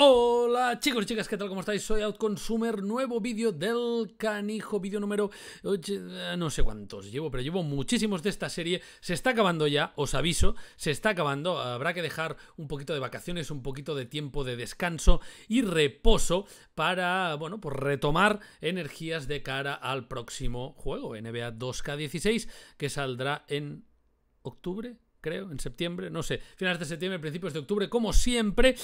Hola chicos y chicas, ¿qué tal? ¿Cómo estáis? Soy Outconsumer, nuevo vídeo del canijo, vídeo número... Eh, no sé cuántos llevo, pero llevo muchísimos de esta serie. Se está acabando ya, os aviso, se está acabando. Habrá que dejar un poquito de vacaciones, un poquito de tiempo de descanso y reposo para, bueno, pues retomar energías de cara al próximo juego, NBA 2K16, que saldrá en octubre, creo, en septiembre, no sé, finales de septiembre, principios de octubre, como siempre,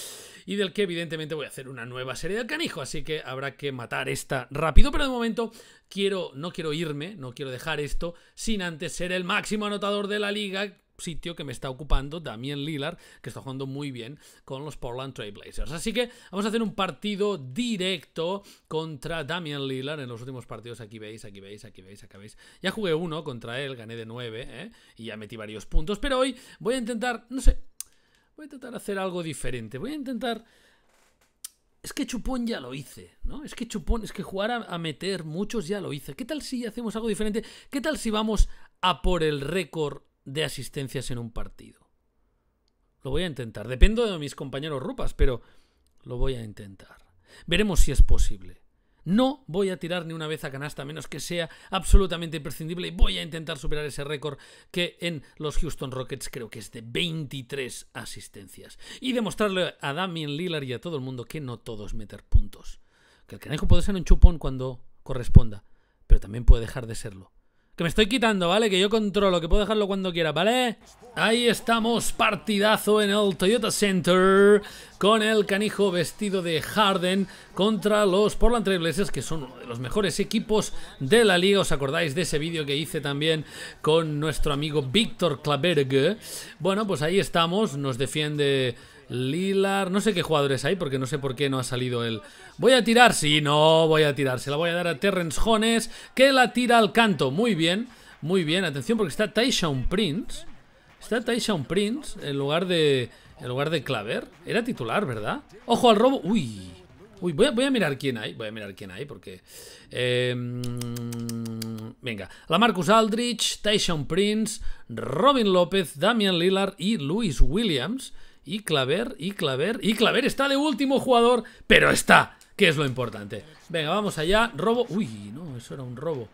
y del que evidentemente voy a hacer una nueva serie del canijo, así que habrá que matar esta rápido, pero de momento quiero, no quiero irme, no quiero dejar esto sin antes ser el máximo anotador de la liga, sitio que me está ocupando Damien Lillard, que está jugando muy bien con los Portland Trail Blazers. Así que vamos a hacer un partido directo contra Damien Lillard en los últimos partidos. Aquí veis, aquí veis, aquí veis, aquí veis. Ya jugué uno contra él, gané de 9 ¿eh? y ya metí varios puntos, pero hoy voy a intentar, no sé, voy a intentar hacer algo diferente. Voy a intentar... Es que Chupón ya lo hice, ¿no? Es que Chupón, es que jugar a, a meter muchos ya lo hice. ¿Qué tal si hacemos algo diferente? ¿Qué tal si vamos a por el récord de asistencias en un partido. Lo voy a intentar. Dependo de mis compañeros rupas, pero lo voy a intentar. Veremos si es posible. No voy a tirar ni una vez a canasta, a menos que sea absolutamente imprescindible, y voy a intentar superar ese récord que en los Houston Rockets creo que es de 23 asistencias. Y demostrarle a Damien Lillard y a todo el mundo que no todos meter puntos. Que el canejo puede ser un chupón cuando corresponda, pero también puede dejar de serlo. Que me estoy quitando, ¿vale? Que yo controlo, que puedo dejarlo cuando quiera, ¿vale? Ahí estamos, partidazo en el Toyota Center con el canijo vestido de Harden contra los Portland Trailblazers, que son uno de los mejores equipos de la liga. ¿Os acordáis de ese vídeo que hice también con nuestro amigo Víctor Klaberg? Bueno, pues ahí estamos, nos defiende Lilar, no sé qué jugadores hay porque no sé por qué no ha salido él. Voy a tirar, sí, no, voy a tirar. Se la voy a dar a Terrence Jones, que la tira al canto. Muy bien, muy bien. Atención porque está Tyshawn Prince. Está Tyshawn Prince en lugar de lugar de Claver. Era titular, ¿verdad? Ojo al robo. Uy. voy a, mirar quién hay. Voy a mirar quién hay porque... Em, venga. La Marcus Aldrich, Tyshawn Prince, Robin López, Damian Lillard y Luis Williams y Claver, y Claver, y Claver está de último jugador, pero está, que es lo importante. Venga, vamos allá. Robo. Uy, no, eso era un robo.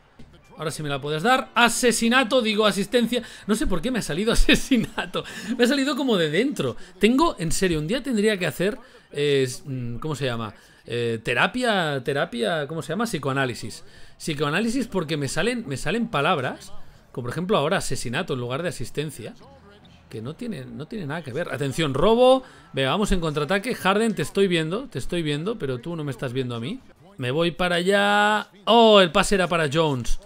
Ahora sí me la puedes dar. Asesinato, digo asistencia. No sé por qué me ha salido asesinato. Me ha salido como de dentro. Tengo, en serio, un día tendría que hacer... Mm, ¿Cómo se llama? Eh, terapia, terapia, ¿cómo se llama? Psicoanálisis. Psicoanálisis porque me salen, me salen palabras, como por ejemplo ahora asesinato en lugar de asistencia que no tiene, no tiene nada que ver. Atención, robo. ve vamos en contraataque. Harden, te estoy viendo, te estoy viendo, pero tú no me estás viendo a mí. Me voy para allá. Oh, el pase era para Jones.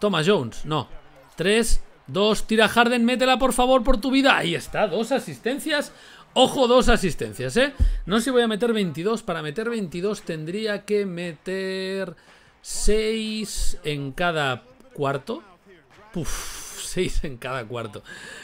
Toma, Jones. No. Tres, dos, tira Harden, métela por favor por tu vida. Ahí está, dos asistencias. Ojo, dos asistencias, ¿eh? No sé si voy a meter 22. Para meter 22 tendría que meter 6 en cada cuarto. Puf en cada cuarto.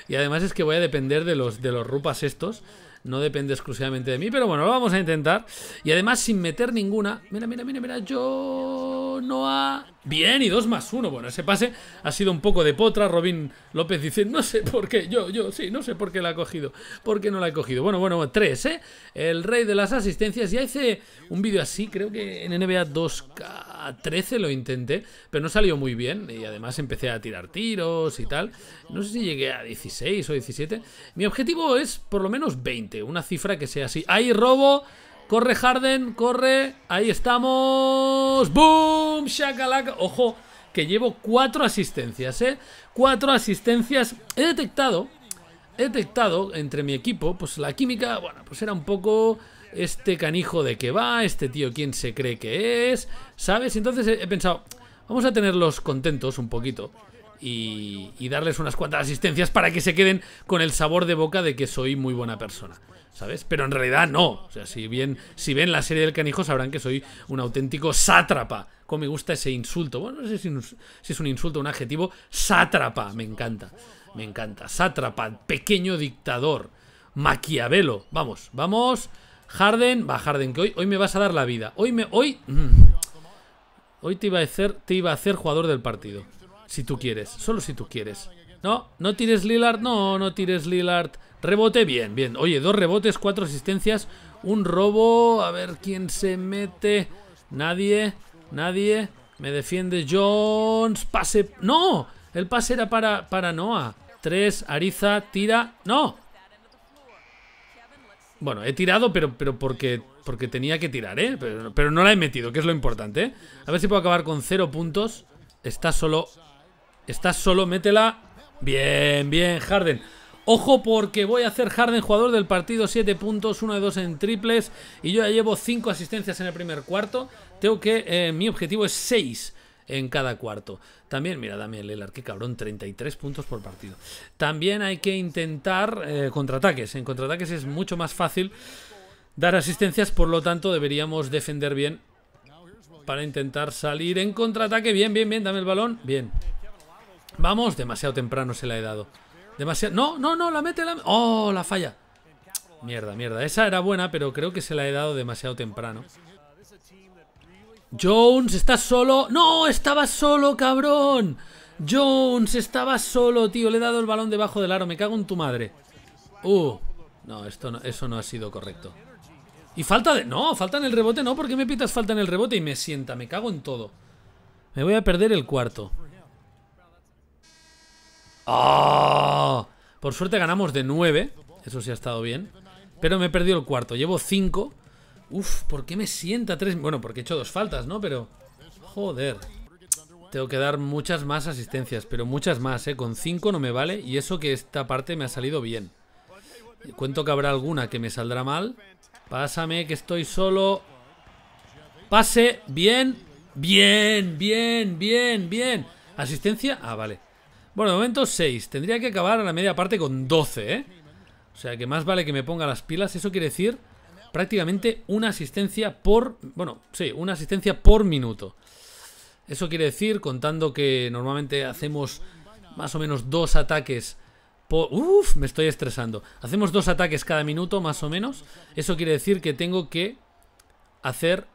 Y además es que voy a depender de los, de los rupas estos no depende exclusivamente de mí, pero bueno, lo vamos a intentar. Y además, sin meter ninguna. Mira, mira, mira, mira. Yo. No ha. Bien, y dos más uno Bueno, ese pase ha sido un poco de potra. Robin López dice: No sé por qué. Yo, yo, sí, no sé por qué la ha cogido. ¿Por qué no la he cogido? Bueno, bueno, tres ¿eh? El rey de las asistencias. Ya hice un vídeo así, creo que en NBA 2K13 lo intenté, pero no salió muy bien. Y además empecé a tirar tiros y tal. No sé si llegué a 16 o 17. Mi objetivo es por lo menos 20. Una cifra que sea así. Ahí robo. Corre Harden, corre. Ahí estamos. ¡Boom! Shakalaka. Ojo, que llevo cuatro asistencias, ¿eh? Cuatro asistencias. He detectado, he detectado entre mi equipo, pues la química, bueno, pues era un poco este canijo de que va, este tío quién se cree que es, ¿sabes? Entonces he, pensado, vamos a tenerlos contentos un poquito. Y, y darles unas cuantas asistencias para que se queden con el sabor de boca de que soy muy buena persona. ¿sabes? Pero en realidad no. O sea, si, bien, si ven la serie del canijo sabrán que soy un auténtico sátrapa. Como me gusta ese insulto. Bueno, no sé si es un insulto o un adjetivo. Sátrapa, me encanta. Me encanta. Sátrapa, pequeño dictador. Maquiavelo. Vamos, vamos. Harden, va Harden, que hoy, hoy me vas a dar la vida. Hoy me. Hoy. Mm. hoy te iba a hacer, te iba a hacer jugador del partido. Si tú quieres, solo si tú quieres. No, no tires Lillard, no, no tires Lillard. Rebote, bien, bien. Oye, dos rebotes, cuatro asistencias, un robo. A ver quién se mete. Nadie, nadie. Me defiende Jones. Pase. ¡No! El pase era para, para Noah. Tres, Ariza, tira. ¡No! Bueno, he tirado, pero, pero porque, porque tenía que tirar, ¿eh? Pero, pero no la he metido, que es lo importante, ¿eh? A ver si puedo acabar con cero puntos. Está solo. Está solo, métela. Bien, bien, Harden. Ojo porque voy a hacer Harden jugador del partido, siete puntos, uno de dos en triples y yo ya llevo cinco asistencias en el primer cuarto. Tengo que, eh, mi objetivo es seis en cada cuarto. También, mira, el Lelar, qué cabrón, 33 puntos por partido. También hay que intentar eh, contraataques. En contraataques es mucho más fácil dar asistencias, por lo tanto deberíamos defender bien para intentar salir en contraataque. Bien, bien, bien, dame el balón. Bien, Vamos, demasiado temprano se la he dado. Demasiado... No, no, no, la mete, la... ¡Oh, la falla! Mierda, mierda. Esa era buena, pero creo que se la he dado demasiado temprano. Jones, está solo. ¡No! Estaba solo, cabrón. Jones, estaba solo, tío. Le he dado el balón debajo del aro. Me cago en tu madre. Uh. No, esto no, eso no ha sido correcto. Y falta de... No, falta en el rebote, no. ¿Por qué me pitas falta en el rebote? Y me sienta, me cago en todo. Me voy a perder el cuarto. Ah, Por suerte ganamos de 9. Eso sí ha estado bien. Pero me he perdido el cuarto. Llevo 5. Uf, ¿por qué me sienta 3? Bueno, porque he hecho dos faltas, ¿no? Pero... Joder. Tengo que dar muchas más asistencias, pero muchas más, ¿eh? Con 5 no me vale. Y eso que esta parte me ha salido bien. Cuento que habrá alguna que me saldrá mal. Pásame que estoy solo. Pase. Bien. Bien, bien, bien, bien. Asistencia. Ah, vale. Bueno, de momento 6. Tendría que acabar a la media parte con 12, ¿eh? O sea, que más vale que me ponga las pilas. Eso quiere decir prácticamente una asistencia por... Bueno, sí, una asistencia por minuto. Eso quiere decir, contando que normalmente hacemos más o menos dos ataques... Por, uf, me estoy estresando. Hacemos dos ataques cada minuto, más o menos. Eso quiere decir que tengo que hacer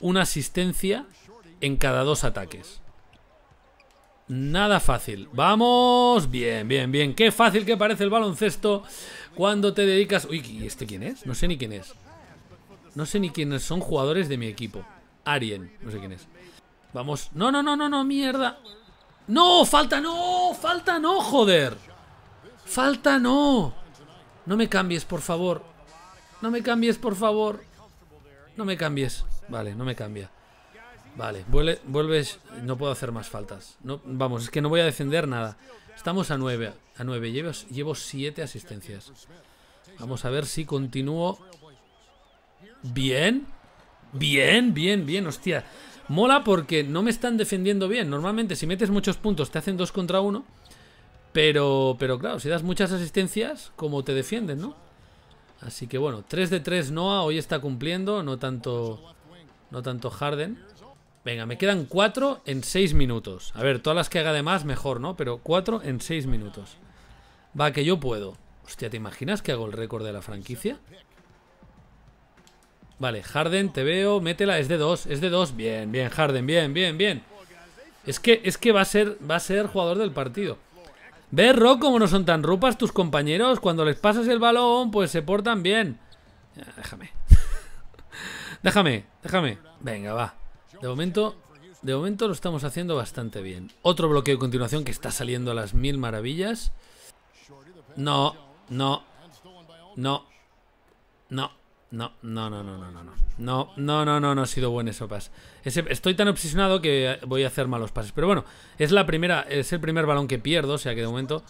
una asistencia en cada dos ataques. Nada fácil. Vamos. Bien, bien, bien. Qué fácil que parece el baloncesto cuando te dedicas... Uy, ¿y este quién es? No sé ni quién es. No sé ni quiénes son jugadores de mi equipo. Arien, no sé quién es. Vamos. No, no, no, no, no, mierda. No, falta no, falta no, joder. Falta no. No me cambies, por favor. No me cambies, por favor. No me cambies. Vale, no me cambia. Vale, vuelves. No puedo hacer más faltas. No, vamos, es que no voy a defender nada. Estamos a 9. A Llevo, llevo 7 asistencias. Vamos a ver si continúo. Bien. Bien, bien, bien. Hostia. Mola porque no me están defendiendo bien. Normalmente, si metes muchos puntos, te hacen dos contra uno Pero, pero claro, si das muchas asistencias, como te defienden, ¿no? Así que bueno, 3 de 3 Noah hoy está cumpliendo, no tanto, no tanto Harden. Venga, me quedan cuatro en seis minutos. A ver, todas las que haga de más, mejor, ¿no? Pero cuatro en seis minutos. Va, que yo puedo. Hostia, ¿te imaginas que hago el récord de la franquicia? Vale, Harden, te veo, métela, es de dos, es de dos. Bien, bien, Harden, bien, bien, bien. Es que, es que va a ser, va a ser jugador del partido. ¿Ves, Rock, cómo no son tan rupas tus compañeros? Cuando les pasas el balón, pues se portan bien. déjame. déjame, déjame. Venga, va. De momento, de momento lo estamos haciendo bastante bien. Otro bloqueo de continuación que está saliendo a las mil maravillas. No, no, no, no, no, no, no, no, no, no, no, no, no, no, no, no ha sido buen eso pas. estoy tan obsesionado que voy a hacer malos pases. Pero bueno, es la primera, es el primer balón que pierdo, o sea que de momento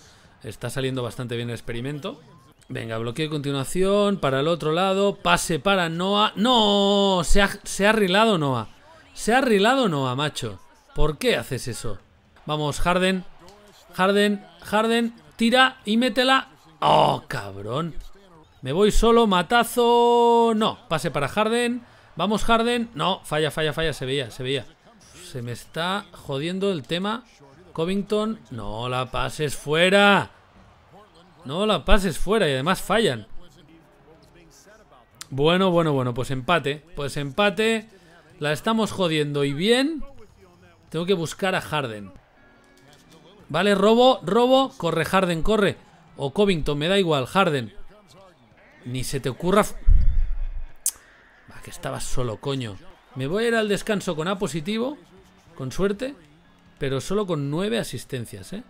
está saliendo bastante bien el experimento. Venga, bloqueo de continuación, para el otro lado, pase para Noah. ¡No! Se se ha arreglado Noah. ¿Se ha arreglado o no a ah, macho? ¿Por qué haces eso? Vamos, Harden. Harden, Harden. Tira y métela. ¡Oh, cabrón! Me voy solo, matazo. No, pase para Harden. Vamos, Harden. No, falla, falla, falla. Se veía, se veía. Se me está jodiendo el tema. Covington. No la pases fuera. No la pases fuera y además fallan. Bueno, bueno, bueno. Pues empate. Pues empate. La estamos jodiendo y bien. Tengo que buscar a Harden. Vale, robo, robo. Corre, Harden, corre. O Covington, me da igual, Harden. Ni se te ocurra... Va, que estabas solo, coño. Me voy a ir al descanso con A positivo, con suerte, pero solo con nueve asistencias, ¿eh?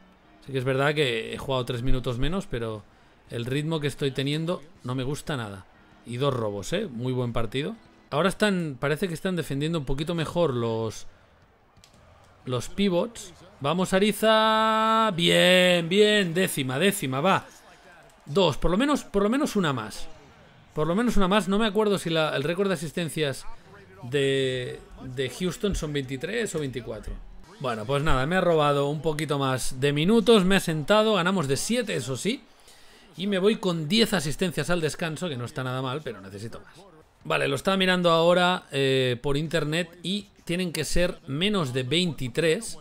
Sí que es verdad que he jugado tres minutos menos, pero el ritmo que estoy teniendo no me gusta nada. Y dos robos, ¿eh? Muy buen partido. Ahora están, parece que están defendiendo un poquito mejor los los pivots. Vamos Ariza, bien, bien, décima, décima, va. Dos, por lo menos, por lo menos una más. Por lo menos una más, no me acuerdo si la, el récord de asistencias de, de Houston son 23 o 24. Bueno, pues nada, me ha robado un poquito más de minutos, me ha sentado, ganamos de 7, eso sí. Y me voy con 10 asistencias al descanso, que no está nada mal, pero necesito más. Vale, lo estaba mirando ahora eh, por internet y tienen que ser menos de 23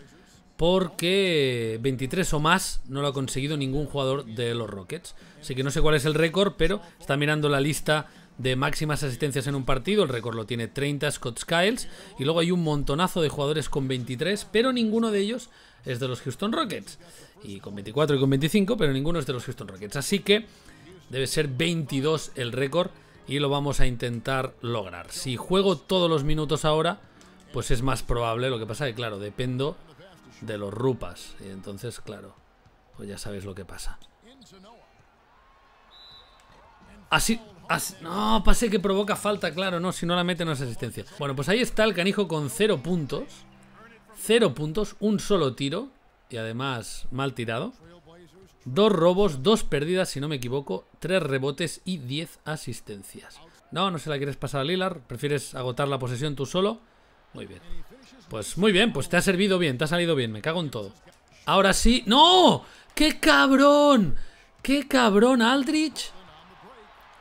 porque 23 o más no lo ha conseguido ningún jugador de los Rockets. Así que no sé cuál es el récord, pero está mirando la lista de máximas asistencias en un partido. El récord lo tiene 30 Scott Skiles. Y luego hay un montonazo de jugadores con 23, pero ninguno de ellos es de los Houston Rockets. Y con 24 y con 25, pero ninguno es de los Houston Rockets. Así que debe ser 22 el récord y lo vamos a intentar lograr. Si juego todos los minutos ahora, pues es más probable. Lo que pasa que, claro, dependo de los rupas. Y entonces, claro, pues ya sabéis lo que pasa. Así, así... no, pase que provoca falta, claro, no, si no la mete no es asistencia. Bueno, pues ahí está el canijo con cero puntos. Cero puntos, un solo tiro. Y además, mal tirado. Dos robos, dos pérdidas, si no me equivoco, tres rebotes y diez asistencias. No, no se la quieres pasar a Lilar, prefieres agotar la posesión tú solo. Muy bien. Pues muy bien, pues te ha servido bien, te ha salido bien, me cago en todo. Ahora sí. ¡No! ¡Qué cabrón! ¡Qué cabrón, Aldrich!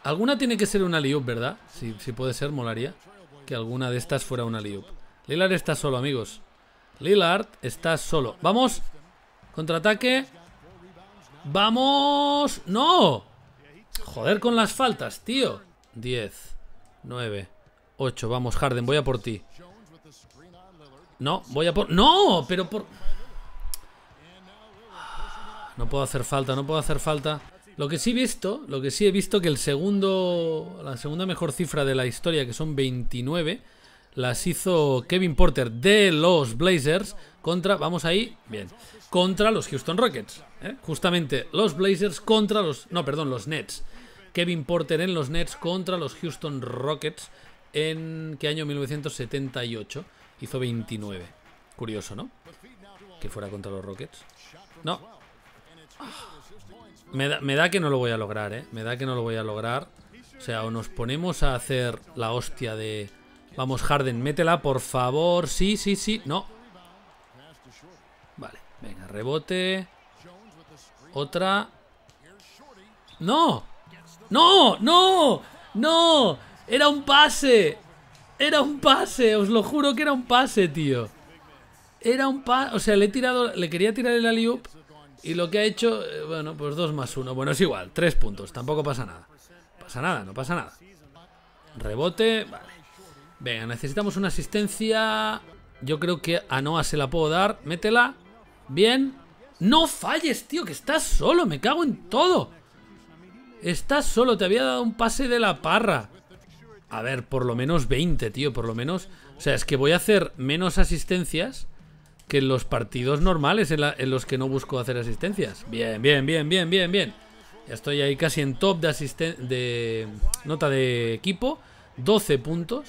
Alguna tiene que ser una liup, ¿verdad? Si, puede ser, molaría que alguna de estas fuera una liup. Lillard está solo, amigos. Lillard está solo. Vamos. Contraataque. ¡Vamos! ¡No! Joder con las faltas, tío. 10, 9, 8. Vamos, Harden, voy a por ti. No, voy a por... ¡No! Pero por... No puedo hacer falta, no puedo hacer falta. Lo que sí he visto, lo que sí he visto que el segundo... La segunda mejor cifra de la historia, que son 29, las hizo Kevin Porter de los Blazers contra, vamos ahí, bien. Contra los Houston Rockets. ¿eh? Justamente los Blazers contra los... No, perdón, los Nets. Kevin Porter en los Nets contra los Houston Rockets en... ¿Qué año? 1978. Hizo 29. Curioso, ¿no? Que fuera contra los Rockets. No. Ah. Me da, me da que no lo voy a lograr, ¿eh? Me da que no lo voy a lograr. O sea, o nos ponemos a hacer la hostia de... Vamos, Harden, métela, por favor. Sí, sí, sí. No. Venga, rebote. Otra. ¡No! ¡No! ¡No! ¡No! ¡Era un pase! ¡Era un pase! Os lo juro que era un pase, tío. Era un pase. O sea, le he tirado. Le quería tirar el aliup. Y lo que ha hecho. Eh, bueno, pues dos más uno Bueno, es igual. tres puntos. Tampoco pasa nada. Pasa nada, no pasa nada. Rebote. Venga, necesitamos una asistencia. Yo creo que a Noah se la puedo dar. Métela. Bien. No falles, tío, que estás solo. Me cago en todo. Estás solo. Te había dado un pase de la parra. A ver, por lo menos 20, tío. Por lo menos... O sea, es que voy a hacer menos asistencias que en los partidos normales en, los que no busco hacer asistencias. Bien, bien, bien, bien, bien, bien. Ya estoy ahí casi en top de, asisten de nota de equipo. 12 puntos.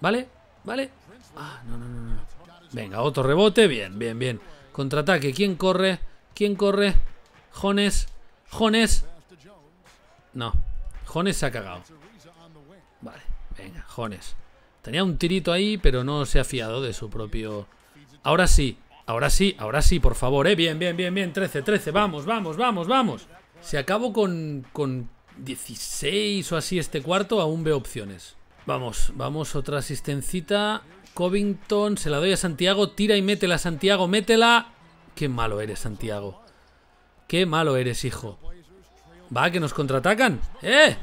¿Vale? ¿Vale? Ah, no, no, no, no. Venga, otro rebote. Bien, bien, bien. Contraataque. ¿Quién corre? ¿Quién corre? Jones. Jones. No. Jones se ha cagado. Vale, venga, Jones. Tenía un tirito ahí, pero no se ha fiado de su propio... Ahora sí, ahora sí, ahora sí, por favor, eh. Bien, bien, bien, bien. 13, 13. Vamos, vamos, vamos, vamos. Si acabo con, con 16 o así este cuarto, aún veo opciones. Vamos, vamos, otra asistencita. Covington, se la doy a Santiago. Tira y métela, Santiago, métela. Qué malo eres, Santiago. Qué malo eres, hijo. Va, que nos contraatacan. ¡Eh!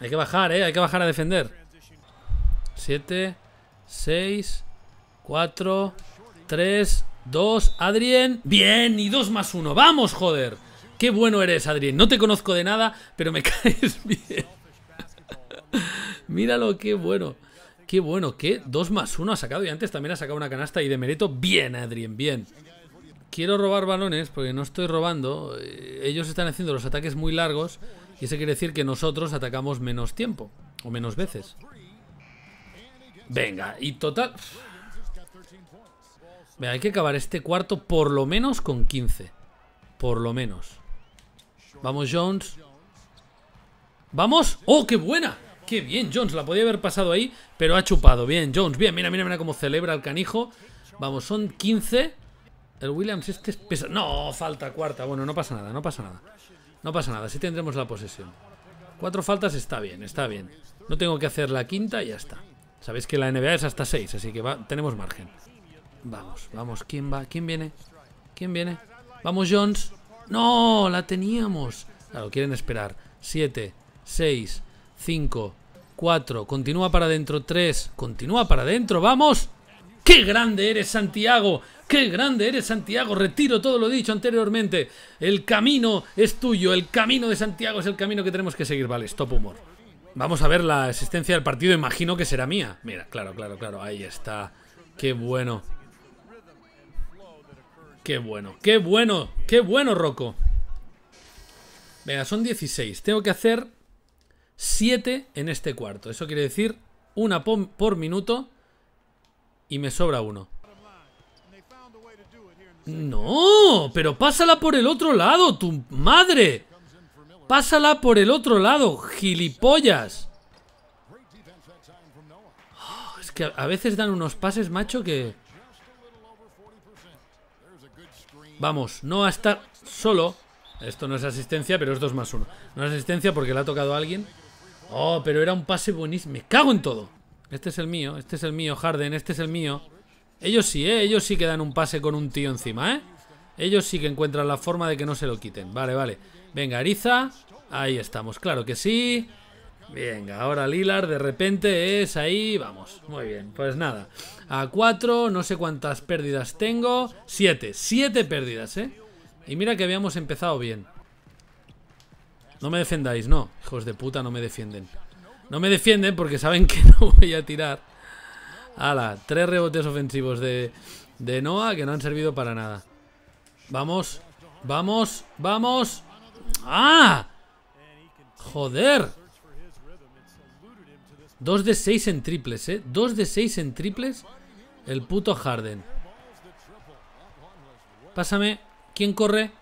Hay que bajar, ¿eh? Hay que bajar a defender. Siete Seis Cuatro, tres Dos, Adrien. Bien, y dos más uno, Vamos, joder. Qué bueno eres, Adrien. No te conozco de nada, pero me caes bien. Míralo, qué bueno. Qué bueno, que 2 más 1 ha sacado y antes también ha sacado una canasta y de merito Bien, Adrien, bien. Quiero robar balones porque no estoy robando. Eh, ellos están haciendo los ataques muy largos y eso quiere decir que nosotros atacamos menos tiempo o menos veces. Venga, y total... hay que acabar este cuarto por lo menos con 15. Por lo menos. Vamos, Jones. ¡Vamos! ¡Oh, qué buena! Qué bien, Jones, la podía haber pasado ahí, pero ha chupado. Bien, Jones, bien, mira, mira, mira cómo celebra el canijo. Vamos, son 15. El Williams este es pesado. No, falta cuarta. Bueno, no pasa nada, no pasa nada. No pasa nada, sí tendremos la posesión. Cuatro faltas está bien, está bien. No tengo que hacer la quinta y ya está. Sabéis que la NBA es hasta 6, así que tenemos margen. Vamos, vamos, ¿quién va? ¿Quién viene? ¿Quién viene? Vamos, Jones. No, la teníamos. Claro, quieren esperar. Siete, seis... 5, 4, continúa para adentro, 3, continúa para adentro, vamos. ¡Qué grande eres Santiago! ¡Qué grande eres Santiago! Retiro todo lo dicho anteriormente. El camino es tuyo, el camino de Santiago es el camino que tenemos que seguir. Vale, stop humor. Vamos a ver la existencia del partido, imagino que será mía. Mira, claro, claro, claro, ahí está. Qué bueno. Qué bueno, qué bueno, qué bueno, Rocco. Venga, son 16. Tengo que hacer 7 en este cuarto. Eso quiere decir una por, minuto y me sobra uno. No, pero pásala por el otro lado, tu madre. Pásala por el otro lado, gilipollas. Ah, es que a veces dan unos pases, macho, que... Vamos, no a estar solo. Esto no es asistencia, pero es dos más uno No es asistencia porque le ha tocado a alguien. Oh, pero era un pase buenísimo. Me cago en todo. Este es el mío, este es el mío, Harden, este es el mío. Ellos sí, ¿eh? Ellos sí que dan un pase con un tío encima, ¿eh? Ellos sí que encuentran la forma de que no se lo quiten. Vale, vale. Venga, Ariza. Ahí estamos, claro que sí. Venga, ahora Lilar de repente es ahí. Vamos, muy bien. Pues nada. A cuatro, no sé cuántas pérdidas tengo. Siete, siete pérdidas, ¿eh? Y mira que habíamos empezado bien. No me defendáis, no. Hijos de puta, no me defienden. No me defienden porque saben que no voy a tirar. Ala, tres rebotes ofensivos de, Noah que no han servido para nada. Vamos, vamos, vamos. ¡Ah! ¡Joder! Dos de seis en triples, ¿eh? Dos de seis en triples el puto Harden. Pásame. ¿Quién corre?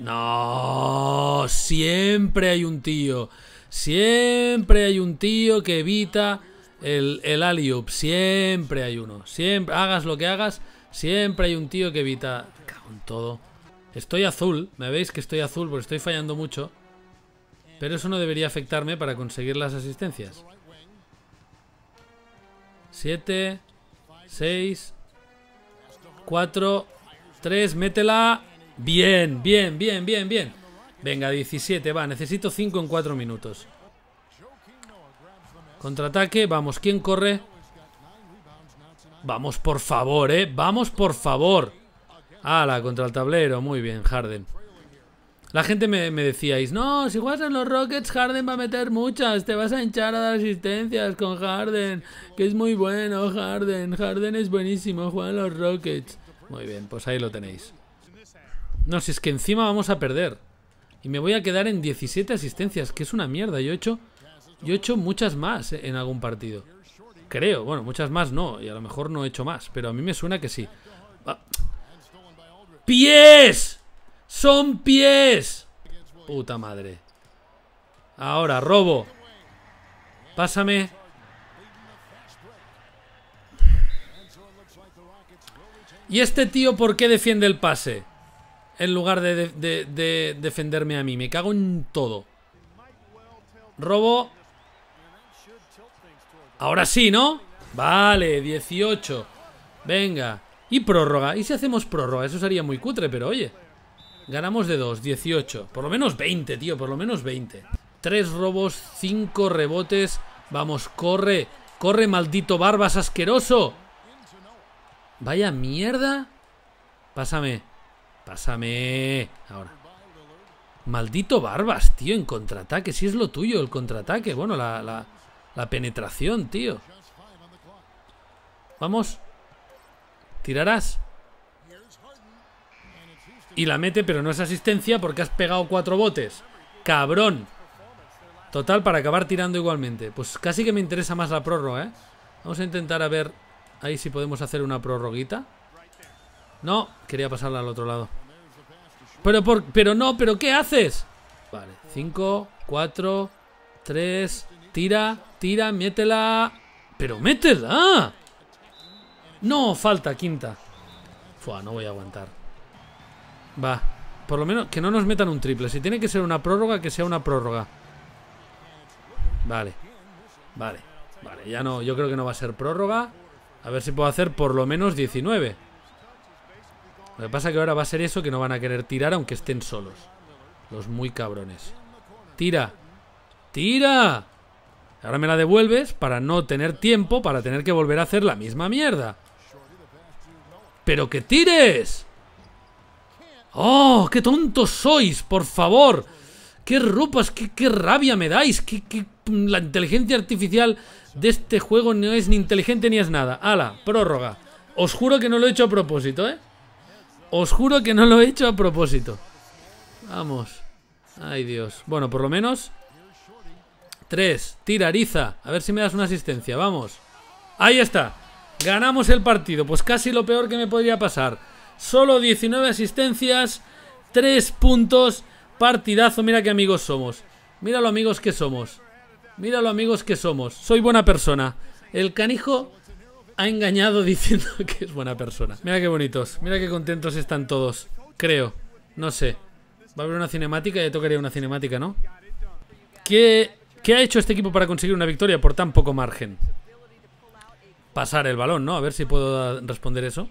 No, siempre hay un tío. Siempre hay un tío que evita el, el Siempre hay uno. Siempre, hagas lo que hagas, siempre hay un tío que evita... todo. Estoy azul. Me veis que estoy azul porque estoy fallando mucho. Pero eso no debería afectarme para conseguir las asistencias. Siete, seis Cuatro Tres, métela. Bien, bien, bien, bien, bien. Venga, 17, va, necesito 5 en 4 minutos. Contraataque, vamos, ¿quién corre? Vamos, por favor, eh, vamos, por favor. Ala, contra el tablero, muy bien, Harden. La gente me, me, decíais, no, si juegas en los Rockets, Harden va a meter muchas, te vas a hinchar a dar asistencias con Harden, que es muy bueno, Harden, Harden es buenísimo, juega en los Rockets. Muy bien, pues ahí lo tenéis. No, si es que encima vamos a perder. Y me voy a quedar en 17 asistencias, que es una mierda. Yo he hecho, yo he hecho muchas más en algún partido. Creo, bueno, muchas más no, y a lo mejor no he hecho más, pero a mí me suena que sí. Ah. ¡Pies! ¡Son pies! Puta madre. Ahora, robo. Pásame. ¿Y este tío por qué defiende el pase? en lugar de, defenderme a mí. Me cago en todo. Robo. Ahora sí, ¿no? Vale, 18. Venga. Y prórroga. ¿Y si hacemos prórroga? Eso sería muy cutre, pero oye. Ganamos de 2, 18. Por lo menos 20, tío. Por lo menos 20. 3 robos, 5 rebotes. Vamos, corre. Corre, maldito Barbas asqueroso. Vaya mierda. Pásame. Pásame. Ahora. Maldito Barbas, tío, en contraataque. Si es lo tuyo, el contraataque. Bueno, la, penetración, tío. Vamos. Tirarás. Y la mete, pero no es asistencia porque has pegado cuatro botes. Cabrón. Total, para acabar tirando igualmente. Pues casi que me interesa más la prórroga, ¿eh? Vamos a intentar a ver ahí si podemos hacer una prórroguita. No, quería pasarla al otro lado. Pero, pero no, pero ¿qué haces? Vale, 5, 4, 3, tira, tira, métela. Pero métela. No, falta, quinta. Fua, no voy a aguantar. Va, por lo menos que no nos metan un triple. Si tiene que ser una prórroga, que sea una prórroga. Vale, vale, vale. Ya no, yo creo que no va a ser prórroga. A ver si puedo hacer por lo menos 19. Lo que pasa es que ahora va a ser eso que no van a querer tirar aunque estén solos. Los muy cabrones. ¡Tira! ¡Tira! Ahora me la devuelves para no tener tiempo para tener que volver a hacer la misma mierda. ¡Pero que tires! ¡Oh, qué tontos sois! ¡Por favor! ¡Qué ropas! ¡Qué, rabia me dais! ¡Qué, La inteligencia artificial de este juego no es ni inteligente ni es nada. ¡Hala! Prórroga. Os juro que no lo he hecho a propósito, ¿eh? Os juro que no lo he hecho a propósito. Vamos. Ay, Dios. Bueno, por lo menos... Tres. Tira, A ver si me das una asistencia. Vamos. Ahí está. Ganamos el partido. Pues casi lo peor que me podría pasar. Solo 19 asistencias. Tres puntos. Partidazo. Mira qué amigos somos. Mira lo amigos que somos. Mira lo amigos que somos. Soy buena persona. El canijo ha engañado diciendo que es buena persona. Mira qué bonitos, mira qué contentos están todos. Creo, no sé. Va a haber una cinemática, ya tocaría una cinemática, ¿no? ¿Qué, ¿Qué ha hecho este equipo para conseguir una victoria por tan poco margen? Pasar el balón, ¿no? A ver si puedo responder eso.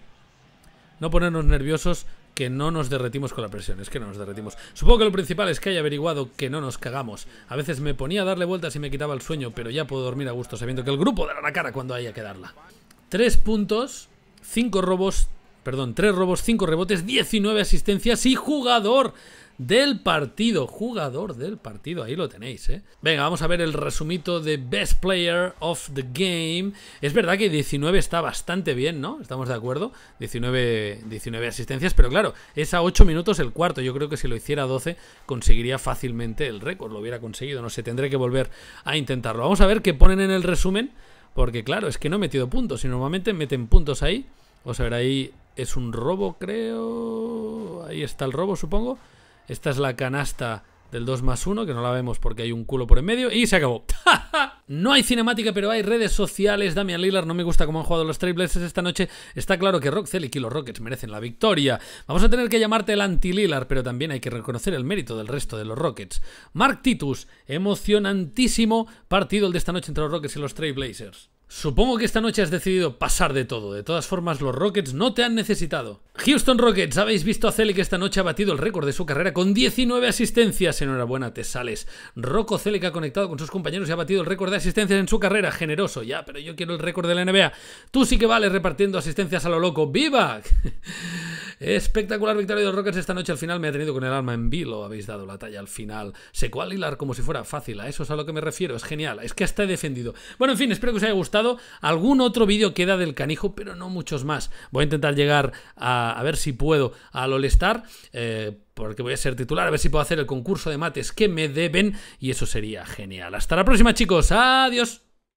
No ponernos nerviosos, que no nos derretimos con la presión, es que no nos derretimos. Supongo que lo principal es que haya averiguado que no nos cagamos. A veces me ponía a darle vueltas y me quitaba el sueño, pero ya puedo dormir a gusto sabiendo que el grupo dará la cara cuando haya que darla. 3 puntos, 5 robos, perdón, 3 robos, 5 rebotes, 19 asistencias y jugador del partido, jugador del partido, ahí lo tenéis, ¿eh? Venga, vamos a ver el resumito de Best Player of the Game. Es verdad que 19 está bastante bien, ¿no? Estamos de acuerdo, 19, asistencias, pero claro, es a 8 minutos el cuarto. Yo creo que si lo hiciera 12 conseguiría fácilmente el récord, lo hubiera conseguido, no sé, tendré que volver a intentarlo. Vamos a ver qué ponen en el resumen porque claro, es que no he metido puntos. Y normalmente meten puntos ahí. Vamos a ver, ahí es un robo, creo. Ahí está el robo, supongo. Esta es la canasta del 2 más 1, que no la vemos porque hay un culo por en medio, y se acabó. no hay cinemática, pero hay redes sociales. Damian Lillard no me gusta cómo han jugado los Trailblazers esta noche. Está claro que Rockcell y los Rockets merecen la victoria. Vamos a tener que llamarte el anti-Lillard, pero también hay que reconocer el mérito del resto de los Rockets. Mark Titus, emocionantísimo partido el de esta noche entre los Rockets y los Trailblazers. Supongo que esta noche has decidido pasar de todo. De todas formas, los Rockets no te han necesitado. Houston Rockets, habéis visto a Celic esta noche ha batido el récord de su carrera con 19 asistencias. Enhorabuena, te sales. Rocco Celic ha conectado con sus compañeros y ha batido el récord de asistencias en su carrera. Generoso, ya, pero yo quiero el récord de la NBA. Tú sí que vales repartiendo asistencias a lo loco. ¡Viva! Espectacular victoria de los Rockets esta noche. Al final me ha tenido con el alma en vilo. Habéis dado la talla al final. Sé hilar como si fuera fácil. A eso es a lo que me refiero. Es genial. Es que hasta he defendido. Bueno, en fin, espero que os haya gustado. Algún otro vídeo queda del canijo, pero no muchos más. Voy a intentar llegar a, ver si puedo al All-Star. Eh, porque voy a ser titular, a ver si puedo hacer el concurso de mates que me deben y eso sería genial. Hasta la próxima chicos, adiós.